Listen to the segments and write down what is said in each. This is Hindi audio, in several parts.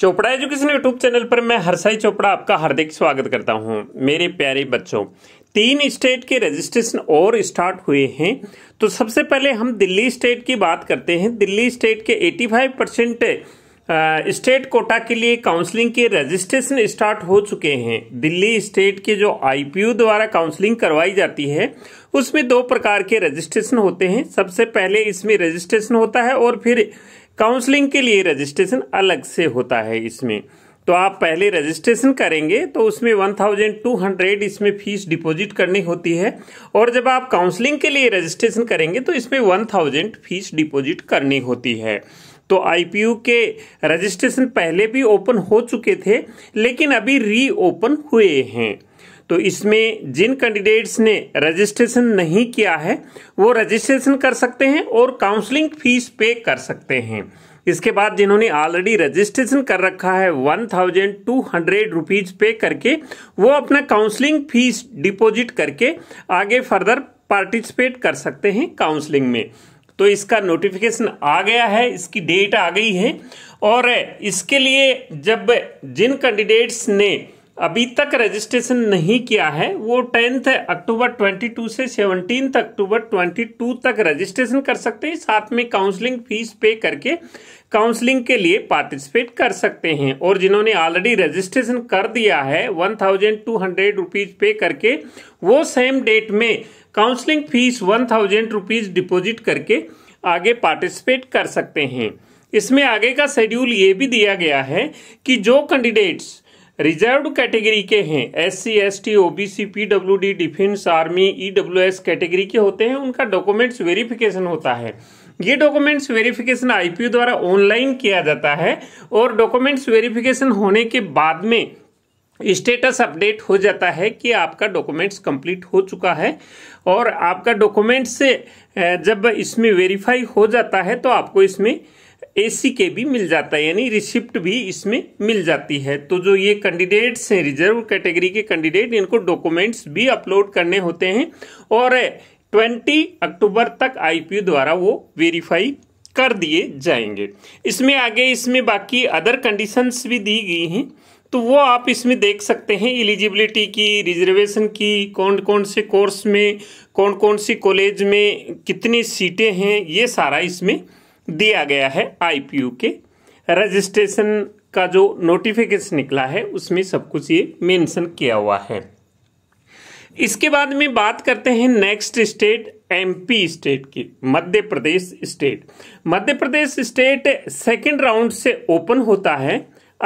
चोपड़ा एजुकेशन यूट्यूब चैनल पर मैं हरसाई चोपड़ा आपका हार्दिक स्वागत करता हूं मेरे प्यारे बच्चों तीन स्टेट के रजिस्ट्रेशन और स्टार्ट हुए हैं तो सबसे पहले हम दिल्ली स्टेट की बात करते हैं दिल्ली स्टेट के 85 परसेंट स्टेट कोटा के लिए काउंसलिंग के रजिस्ट्रेशन स्टार्ट हो चुके हैं दिल्ली स्टेट के जो आईपीयू द्वारा काउंसलिंग करवाई जाती है उसमें दो प्रकार के रजिस्ट्रेशन होते हैं सबसे पहले इसमें रजिस्ट्रेशन होता है और फिर काउंसलिंग के लिए रजिस्ट्रेशन अलग से होता है इसमें तो आप पहले रजिस्ट्रेशन करेंगे तो उसमें 1200 इसमें फीस डिपॉजिट करनी होती है और जब आप काउंसलिंग के लिए रजिस्ट्रेशन करेंगे तो इसमें 1000 फीस डिपॉजिट करनी होती है तो आईपीयू के रजिस्ट्रेशन पहले भी ओपन हो चुके थे लेकिन अभी री ओपन हुए हैं तो इसमें जिन कैंडिडेट्स ने रजिस्ट्रेशन नहीं किया है वो रजिस्ट्रेशन कर सकते हैं और काउंसलिंग फीस पे कर सकते हैं इसके बाद जिन्होंने ऑलरेडी रजिस्ट्रेशन कर रखा है one thousand two hundred rupees pay करके वो अपना काउंसलिंग फीस डिपॉजिट करके आगे फर्दर पार्टिसिपेट कर सकते हैं काउंसलिंग में तो इसका नोटिफिकेशन आ गया है इसकी डेट आ गई है और इसके लिए जब जिन कैंडिडेट्स ने अभी तक रजिस्ट्रेशन नहीं किया है वो टेंथ अक्टूबर 22 से सेवनटीन अक्टूबर 22 तक रजिस्ट्रेशन कर सकते हैं साथ में काउंसलिंग फीस पे करके काउंसलिंग के लिए पार्टिसिपेट कर सकते हैं और जिन्होंने ऑलरेडी रजिस्ट्रेशन कर दिया है one thousand two hundred rupees pay करके वो सेम डेट में counselling fees one thousand rupees deposit करके आगे पार्टिसिपेट कर सकते हैं इसमें आगे का शेड्यूल ये भी दिया गया है कि जो कैंडिडेट्स रिजर्व्ड कैटेगरी के हैं S C S T O B C P W D defence army E W S category के होते हैं उनका डॉक्यूमेंट्स वेरिफिकेशन होता है ये डॉक्यूमेंट्स वेरिफिकेशन आईपीओ द्वारा ऑनलाइन किया जाता है और डॉक्यूमेंट्स वेरिफिकेशन होने के बाद में स्टेटस अपडेट हो जाता है कि आपका डॉक्यूमेंट्स कंप्लीट हो चुका है और आपका डॉक्यूमेंट्स जब इसमें वेरीफाई हो जाता है तो आपको इसमें एसी के भी मिल जाता है यानी रिसिप्ट भी इसमें मिल जाती है तो जो ये कैंडिडेट्स हैं रिजर्व कैटेगरी के कैंडिडेट इनको डॉक्यूमेंट्स भी अपलोड करने होते हैं और 20 अक्टूबर तक आईपीयू द्वारा वो वेरीफाई कर दिए जाएंगे इसमें आगे इसमें बाकी अदर कंडीशंस भी दी गई हैं तो वो आप इसमें देख सकते हैं एलिजिबिलिटी की रिजर्वेशन की कौन कौन से कोर्स में कौन कौन सी कॉलेज में कितनी सीटें हैं ये सारा इसमें दिया गया है आईपीयू के रजिस्ट्रेशन का जो नोटिफिकेशन निकला है उसमें सब कुछ ये मेंशन किया हुआ है इसके बाद में बात करते हैं नेक्स्ट स्टेट एमपी स्टेट की Madhya Pradesh state Madhya Pradesh state second round से ओपन होता है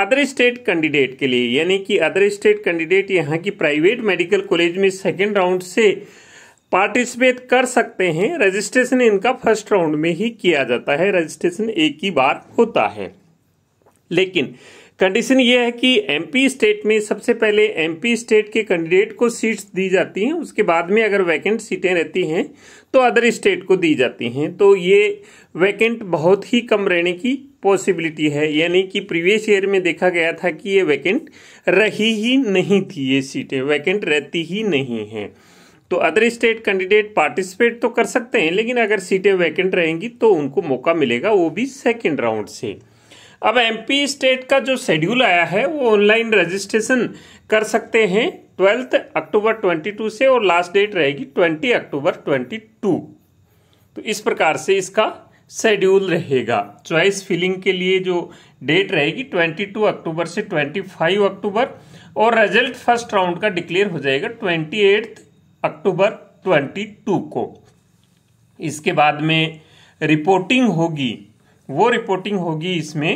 अदर स्टेट कैंडिडेट के लिए यानी कि अदर स्टेट कैंडिडेट यहाँ की प्राइवेट मेडिकल कॉलेज में सेकंड राउंड से पार्टिसिपेट कर सकते हैं रजिस्ट्रेशन इनका फर्स्ट राउंड में ही किया जाता है रजिस्ट्रेशन एक ही बार होता है लेकिन कंडीशन यह है कि एमपी स्टेट में सबसे पहले एमपी स्टेट के कैंडिडेट को सीट्स दी जाती हैं उसके बाद में अगर वैकेंट सीटें रहती हैं तो अदर स्टेट को दी जाती हैं तो ये वैकेंट बहुत ही कम रहने की पॉसिबिलिटी है यानी कि प्रीवियस ईयर में देखा गया था कि ये वैकेंट रही ही नहीं थी ये सीटें वैकेंट रहती ही नहीं हैं तो अदर स्टेट कैंडिडेट पार्टिसिपेट तो कर सकते हैं लेकिन अगर सीटें वैकेंट रहेंगी तो उनको मौका मिलेगा वो भी सेकेंड राउंड से अब एमपी स्टेट का जो शेड्यूल आया है वो ऑनलाइन रजिस्ट्रेशन कर सकते हैं ट्वेल्थ अक्टूबर 22 से और लास्ट डेट रहेगी 20 अक्टूबर 22 तो इस प्रकार से इसका शेड्यूल रहेगा चॉइस फिलिंग के लिए जो डेट रहेगी 22 अक्टूबर से 25 अक्टूबर और रिजल्ट फर्स्ट राउंड का डिक्लेयर हो जाएगा ट्वेंटी अक्टूबर 22 को इसके बाद में रिपोर्टिंग होगी वो रिपोर्टिंग होगी इसमें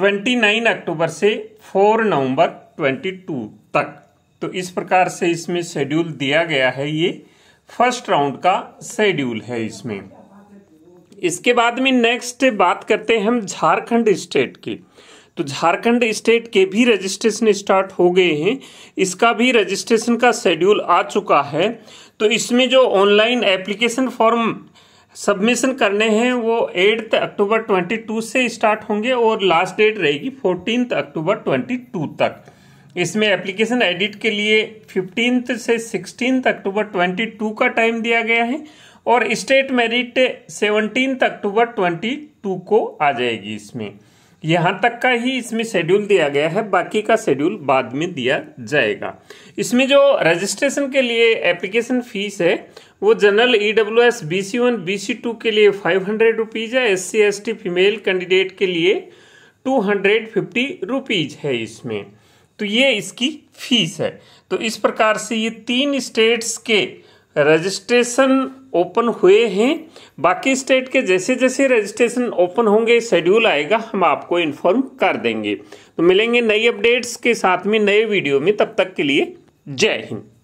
29 अक्टूबर से 4 नवंबर 22 तक तो इस प्रकार से इसमें शेड्यूल दिया गया है ये फर्स्ट राउंड का शेड्यूल है इसमें इसके बाद में नेक्स्ट बात करते हैं हम झारखंड स्टेट की तो झारखंड स्टेट के भी रजिस्ट्रेशन स्टार्ट हो गए हैं इसका भी रजिस्ट्रेशन का शेड्यूल आ चुका है तो इसमें जो ऑनलाइन एप्लीकेशन फॉर्म सबमिशन करने हैं वो एट्थ अक्टूबर 22 से स्टार्ट होंगे और लास्ट डेट रहेगी फोर्टीन अक्टूबर 22 तक इसमें एप्लीकेशन एडिट के लिए फिफ्टीन से सिक्सटीन अक्टूबर 22 का टाइम दिया गया है और स्टेट मेरिट सेवनटीन अक्टूबर 22 को आ जाएगी इसमें यहाँ तक का ही इसमें शेड्यूल दिया गया है बाकी का शेड्यूल बाद में दिया जाएगा इसमें जो रजिस्ट्रेशन के लिए एप्लीकेशन फीस है वो general E W S B C one B C two के लिए फाइव हंड्रेड रुपीज़ है S C S T female candidate के लिए टू हंड्रेड फिफ्टी रुपीज़ है इसमें तो ये इसकी फीस है तो इस प्रकार से ये तीन स्टेट्स के रजिस्ट्रेशन ओपन हुए हैं बाकी स्टेट के जैसे जैसे रजिस्ट्रेशन ओपन होंगे शेड्यूल आएगा हम आपको इन्फॉर्म कर देंगे तो मिलेंगे नई अपडेट्स के साथ में नए वीडियो में तब तक के लिए जय हिंद